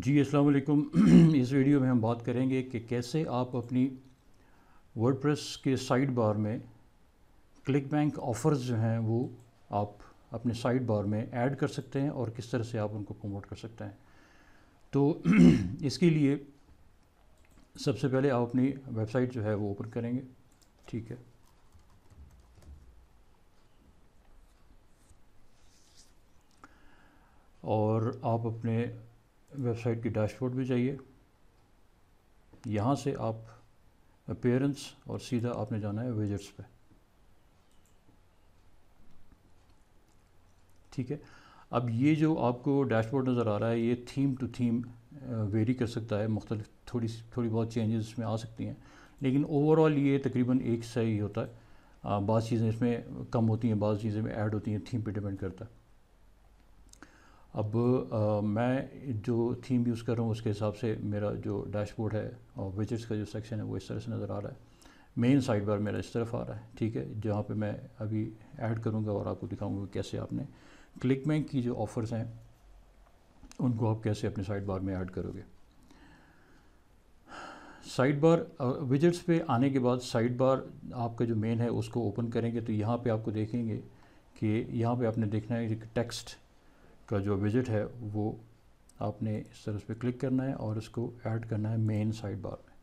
जी अस्सलाम वालेकुम इस वीडियो में हम बात करेंगे कि कैसे आप अपनी वर्डप्रेस के साइड बार में क्लिक बैंक ऑफ़र्स जो हैं वो आप अपने साइड बार में ऐड कर सकते हैं और किस तरह से आप उनको प्रमोट कर सकते हैं तो इसके लिए सबसे पहले आप अपनी वेबसाइट जो है वो ओपन करेंगे ठीक है और आप अपने वेबसाइट की डैशबोर्ड में जाइए यहाँ से आप अपेयरेंस और सीधा आपने जाना है विजिट्स पे ठीक है अब ये जो आपको डैशबोर्ड नज़र आ रहा है ये थीम टू थीम वेरी कर सकता है मुख्तलिफ थोड़ी थोड़ी बहुत चेंजेस इसमें आ सकती हैं लेकिन ओवरऑल ये तकरीबन एक सा ही होता है बाज़ चीज़ें इसमें कम होती हैं बाज़ चीज़ें में ऐड होती हैं थीम पे डिपेंड करता है अब आ, मैं जो थीम यूज़ कर रहा हूँ उसके हिसाब से मेरा जो डैशबोर्ड है और विजिट्स का जो सेक्शन है वो इस तरह से नज़र आ रहा है मेन साइड बार मेरा इस तरफ आ रहा है ठीक है जहाँ पे मैं अभी ऐड करूँगा और आपको दिखाऊँगा कैसे आपने क्लिक में की जो ऑफ़र्स हैं उनको आप कैसे अपने साइड बार में ऐड करोगे साइड बार विजिट्स पे आने के बाद साइड बार आपका जो मेन है उसको ओपन करेंगे तो यहाँ पे आपको देखेंगे कि यहाँ पे आपने देखना है कि टेक्स्ट का जो विजिट है वो आपने इस तरह से क्लिक करना है और इसको ऐड करना है मेन साइड बार में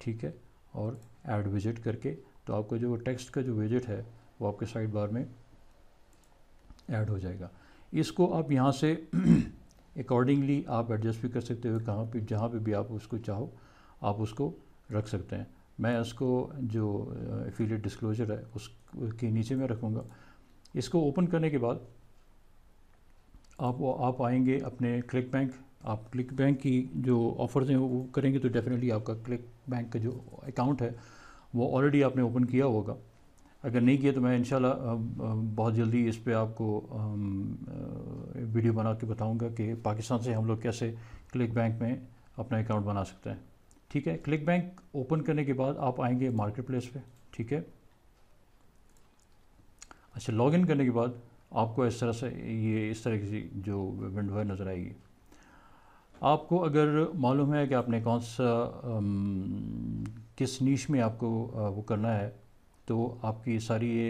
ठीक है और ऐड विजिट करके तो आपका जो टेक्स्ट का जो विजिट है वो आपके साइड बार में ऐड हो जाएगा इसको आप यहाँ से अकॉर्डिंगली आप एडजस्ट भी कर सकते हो कहाँ पे जहाँ पे भी आप उसको चाहो आप उसको रख सकते हैं मैं इसको जो एफिलेट uh, डिस्क्लोजर है उसके नीचे में रखूँगा इसको ओपन करने के बाद आप वो आप आएंगे अपने क्लिक बैंक आप क्लिक बैंक की जो ऑफर्स हैं वो करेंगे तो डेफिनेटली आपका क्लिक बैंक का जो अकाउंट है वो ऑलरेडी आपने ओपन किया होगा अगर नहीं किया तो मैं इंशाल्लाह बहुत जल्दी इस पर आपको वीडियो बना के बताऊँगा कि पाकिस्तान से हम लोग कैसे क्लिक बैंक में अपना अकाउंट बना सकते हैं ठीक है क्लिक बैंक ओपन करने के बाद आप आएंगे मार्केट प्लेस पर ठीक है अच्छा लॉगिन करने के बाद आपको इस तरह से ये इस तरह की जो विंडो है नज़र आएगी आपको अगर मालूम है कि आपने कौन सा किस नीच में आपको वो करना है तो आपकी सारी ये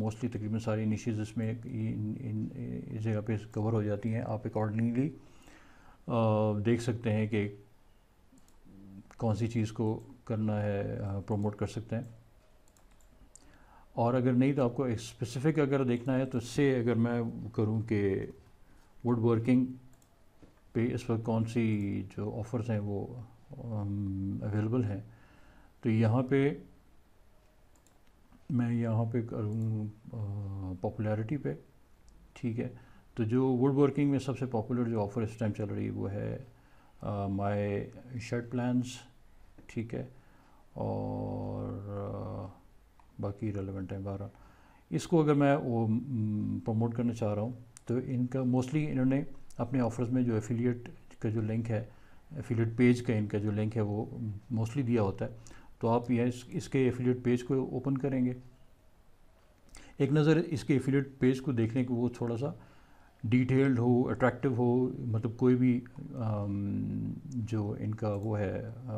मोस्टली तकरीबन सारी नीचेज इसमें इस जगह पे कवर हो जाती हैं आप अकॉर्डिंगली देख सकते हैं कि कौन सी चीज़ को करना है प्रमोट कर सकते हैं और अगर नहीं तो आपको स्पेसिफिक अगर देखना है तो से अगर मैं करूं कि वुड वर्किंग पे इस वक्त कौन सी जो ऑफ़र्स हैं वो अवेलेबल um, हैं तो यहाँ पे मैं यहाँ पे करूँ पॉपुलैरिटी uh, पे ठीक है तो जो वुड वर्किंग में सबसे पॉपुलर जो ऑफ़र इस टाइम चल रही है वो है माय शर्ट प्लान्स ठीक है और आ, uh, बाकी रेलिवेंट हैं बहरहाल इसको अगर मैं वो प्रमोट करना चाह रहा हूँ तो इनका मोस्टली इन्होंने अपने ऑफर्स में जो एफिलिएट का जो लिंक है एफिलिएट पेज का इनका जो लिंक है वो मोस्टली दिया होता है तो आप यह इस, इसके एफिलिएट पेज को ओपन करेंगे एक नज़र इसके एफिलिएट पेज को देख लें कि वो थोड़ा सा डिटेल्ड हो अट्रैक्टिव हो मतलब कोई भी आ, जो इनका वो है आ,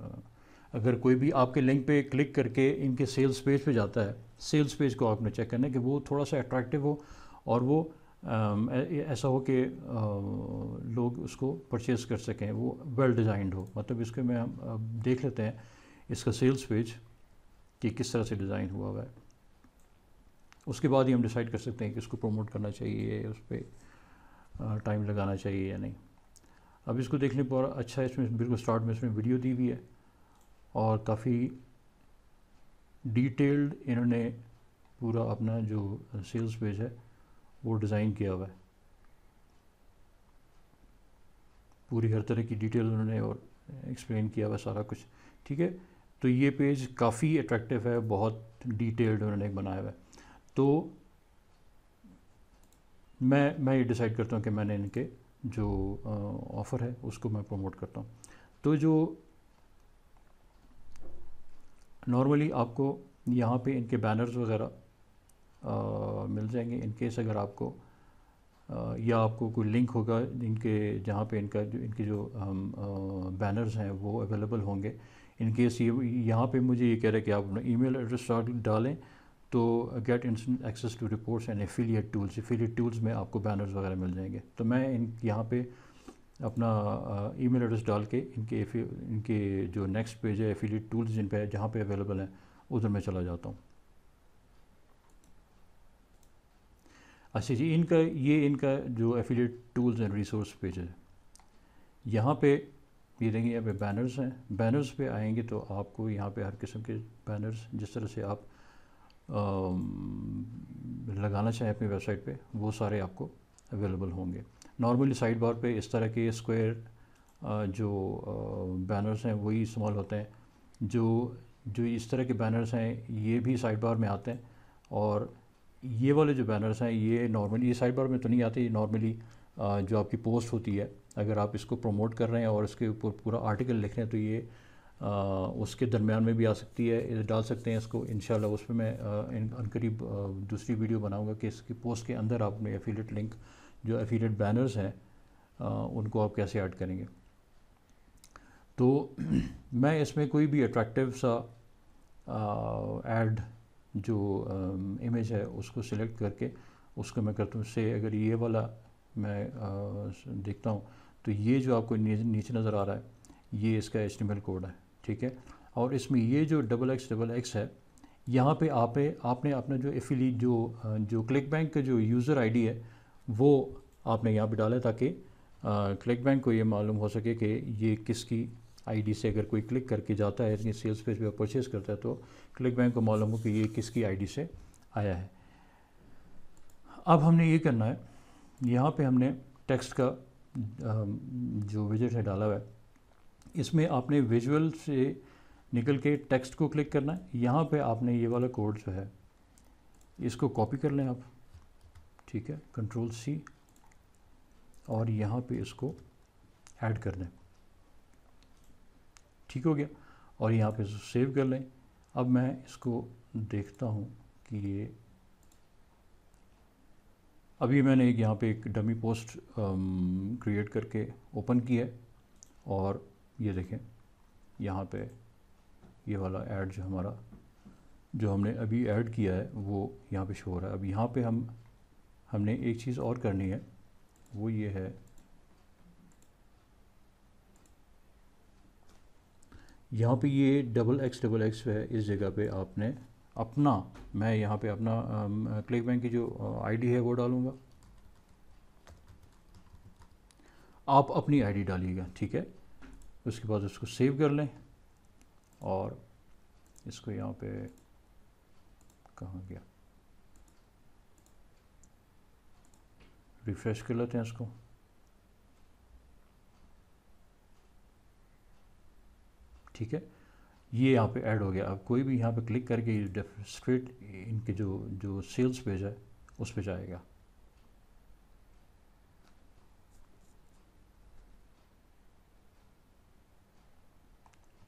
आ, अगर कोई भी आपके लिंक पे क्लिक करके इनके सेल्स पेज पे जाता है सेल्स पेज को आपने चेक करना है कि वो थोड़ा सा अट्रैक्टिव हो और वो ऐसा हो कि लोग उसको परचेस कर सकें वो वेल डिज़ाइंड हो मतलब इसके में हम देख लेते हैं इसका सेल्स पेज कि किस तरह से डिज़ाइन हुआ हुआ है उसके बाद ही हम डिसाइड कर सकते हैं कि इसको प्रमोट करना चाहिए उस पर टाइम लगाना चाहिए या नहीं अब इसको देखने पर अच्छा है इसमें बिल्कुल स्टार्ट में इसमें वीडियो दी हुई है और काफ़ी डिटेल्ड इन्होंने पूरा अपना जो सेल्स पेज है वो डिज़ाइन किया हुआ है पूरी हर तरह की डिटेल उन्होंने और एक्सप्लेन किया हुआ सारा कुछ ठीक है तो ये पेज काफ़ी अट्रैक्टिव है बहुत डिटेल्ड उन्होंने बनाया हुआ है तो मैं मैं ये डिसाइड करता हूँ कि मैंने इनके जो ऑफ़र है उसको मैं प्रमोट करता हूँ तो जो नॉर्मली आपको यहाँ पे इनके बैनर्स वगैरह मिल जाएंगे इन केस अगर आपको आ, या आपको कोई लिंक होगा इनके जहाँ पे इनका जो इनके जो बैनर्स हैं वो अवेलेबल होंगे इन केस ये यहाँ पे मुझे ये कह रहा है कि आप अपना ईमेल एड्रेस डालें तो get instant access to reports and affiliate tools affiliate tools में आपको बैनर्स वगैरह मिल जाएंगे तो मैं इन यहाँ पर अपना ईमेल एड्रेस डाल के इनके इनके जो नेक्स्ट पेज है एफिलेट टूल्स जिन पे जहाँ पे अवेलेबल हैं उधर मैं चला जाता हूँ अच्छा जी इनका ये इनका जो affiliate tools and resource page है यहाँ पे ये देखिए यहाँ पे बैनर्स हैं बैनर्स पे आएंगे तो आपको यहाँ पे हर किस्म के बैनर्स जिस तरह से आप आ, लगाना चाहें अपनी वेबसाइट पे वो सारे आपको अवेलेबल होंगे नॉर्मली साइड बार पे इस तरह के स्क्वायर जो बैनर्स हैं वही इस्तेमाल होते हैं जो जो इस तरह के बैनर्स हैं ये भी साइड बार में आते हैं और ये वाले जो बैनर्स हैं ये नॉर्मली ये साइड बार में तो नहीं आते ये नॉर्मली जो आपकी पोस्ट होती है अगर आप इसको प्रमोट कर रहे हैं और इसके ऊपर पूरा आर्टिकल लिख रहे हैं तो ये उसके दरमियान में भी आ सकती है डाल सकते हैं इसको इन उस पर मैं अनकरीब दूसरी वीडियो बनाऊँगा कि इसकी पोस्ट के अंदर आपने एफिलेट लिंक जो एफिलेट बैनर्स हैं उनको आप कैसे ऐड करेंगे तो मैं इसमें कोई भी अट्रैक्टिव सा ऐड जो इमेज है उसको सिलेक्ट करके उसको मैं करता हूँ से अगर ये वाला मैं आ, देखता हूँ तो ये जो आपको नीचे नज़र आ रहा है ये इसका एच कोड है ठीक है और इसमें ये जो डबल एक्स डबल एक्स है यहाँ पे आप आपने अपना जो एफिली जो जो क्लिक बैंक का जो यूज़र आईडी है वो आपने यहाँ पे डाला ताकि क्लिक बैंक को ये मालूम हो सके कि ये किसकी आईडी से अगर कोई क्लिक करके जाता है सेल्स पेज पर परचेज़ करता है तो क्लिक बैंक को मालूम हो कि ये किसकी आईडी से आया है अब हमने ये करना है यहाँ पे हमने टेक्स्ट का जो विजिट है डाला हुआ है इसमें आपने विजुअल से निकल के टेक्स्ट को क्लिक करना है यहाँ पे आपने ये वाला कोड जो है इसको कॉपी कर लें आप ठीक है कंट्रोल सी और यहाँ पे इसको ऐड कर दें ठीक हो गया और यहाँ पे इसको सेव कर लें अब मैं इसको देखता हूँ कि ये अभी मैंने एक यहाँ पे एक डमी पोस्ट क्रिएट करके ओपन किया है और ये देखें यहाँ पे ये वाला ऐड जो हमारा जो हमने अभी ऐड किया है वो यहाँ पे शो हो रहा है अब यहाँ पे हम हमने एक चीज़ और करनी है वो ये है यहाँ पे ये डबल एक्स डबल एक्स है इस जगह पे आपने अपना मैं यहाँ पे अपना क्लिक बैंक की जो आईडी है वो डालूँगा आप अपनी आईडी डालिएगा ठीक है उसके बाद उसको सेव कर लें और इसको यहाँ पे कहाँ गया रिफ्रेश कर लेते हैं इसको ठीक है ये यहाँ पे ऐड हो गया अब कोई भी यहाँ पे क्लिक करके स्ट्रेट इनके जो जो सेल्स पेज है उस पर जाएगा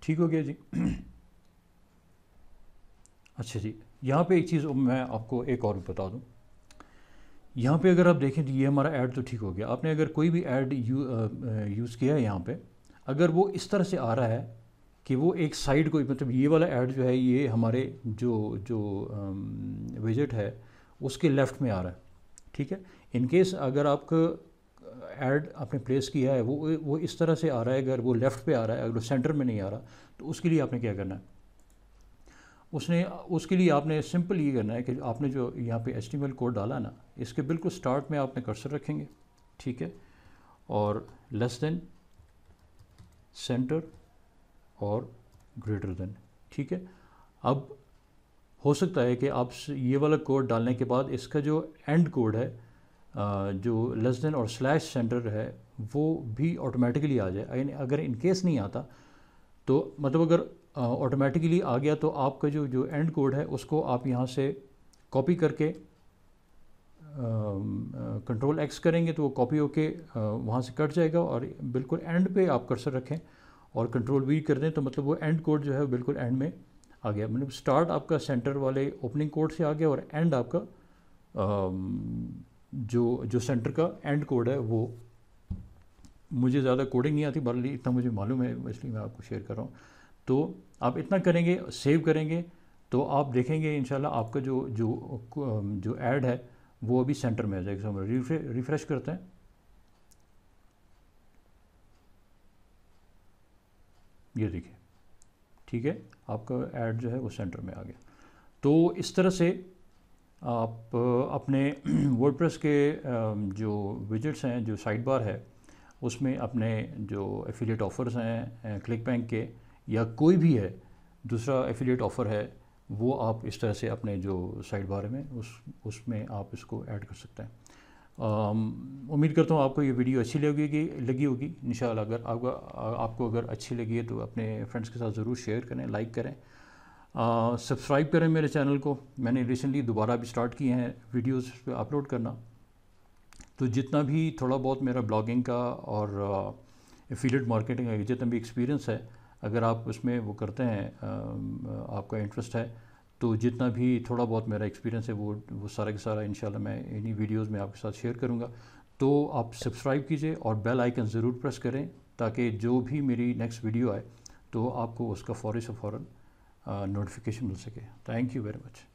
ठीक हो गया जी अच्छा जी यहाँ पे एक चीज़ मैं आपको एक और बता दूँ यहाँ पे अगर आप देखें तो ये हमारा ऐड तो ठीक हो गया आपने अगर कोई भी ऐड यू, यूज़ किया है यहाँ पे अगर वो इस तरह से आ रहा है कि वो एक साइड को मतलब ये वाला ऐड जो है ये हमारे जो जो विजिट है उसके लेफ़्ट में आ रहा है ठीक है इनकेस अगर आपका ऐड आपने प्लेस किया है वो वो इस तरह से आ रहा है अगर वो लेफ़्ट पे आ रहा है अगर वो सेंटर में नहीं आ रहा तो उसके लिए आपने क्या करना है उसने उसके लिए आपने सिंपल ये करना है कि आपने जो यहाँ पे एच कोड डाला ना इसके बिल्कुल स्टार्ट में आपने कर्सर रखेंगे ठीक है और लेस देन सेंटर और ग्रेटर देन ठीक है अब हो सकता है कि आप ये वाला कोड डालने के बाद इसका जो एंड कोड है जो लेस देन और स्लैश सेंटर है वो भी ऑटोमेटिकली आ जाए अगर इन केस नहीं आता तो मतलब अगर ऑटोमेटिकली आ गया तो आपका जो जो एंड कोड है उसको आप यहाँ से कॉपी करके कंट्रोल एक्स करेंगे तो वो कॉपी होके वहाँ से कट जाएगा और बिल्कुल एंड पे आप कर्सर रखें और कंट्रोल वी कर दें तो मतलब वो एंड कोड जो है बिल्कुल एंड में आ गया मतलब स्टार्ट आपका सेंटर वाले ओपनिंग कोड से आ गया और एंड आपका जो जो सेंटर का एंड कोड है वो मुझे ज़्यादा कोडिंग नहीं आती बल्कि इतना मुझे मालूम है इसलिए मैं आपको शेयर कर रहा हूँ तो आप इतना करेंगे सेव करेंगे तो आप देखेंगे इन आपका जो जो जो ऐड है वो अभी सेंटर में आ जाएगा हम रिफ्रे, रिफ्रेश करते हैं ये देखिए ठीक है आपका ऐड जो है वो सेंटर में आ गया तो इस तरह से आप अपने वर्डप्रेस के जो विजिट्स हैं जो साइड बार है उसमें अपने जो एफिलिएट ऑफ़र्स हैं क्लिक बैंक के या कोई भी है दूसरा एफिलिएट ऑफ़र है वो आप इस तरह से अपने जो साइड बार में उस उसमें आप इसको ऐड कर सकते हैं उम्मीद करता हूँ आपको ये वीडियो अच्छी लगेगी लगी होगी इन अगर आपका आपको अगर अच्छी लगी है तो अपने फ्रेंड्स के साथ ज़रूर शेयर करें लाइक करें सब्सक्राइब करें मेरे चैनल को मैंने रिसेंटली दोबारा भी स्टार्ट किए हैं वीडियोस पे अपलोड करना तो जितना भी थोड़ा बहुत मेरा ब्लॉगिंग का और फील्ड मार्केटिंग का जितना भी एक्सपीरियंस है अगर आप उसमें वो करते हैं आपका इंटरेस्ट है तो जितना भी थोड़ा बहुत मेरा एक्सपीरियंस है वो वो सारा का सारा इंशाल्लाह मैं इन्हीं वीडियोस में आपके साथ शेयर करूँगा तो आप सब्सक्राइब कीजिए और बेल आइकन ज़रूर प्रेस करें ताकि जो भी मेरी नेक्स्ट वीडियो आए तो आपको उसका फ़ौर से फ़ौर नोटिफिकेशन मिल सके थैंक यू वेरी मच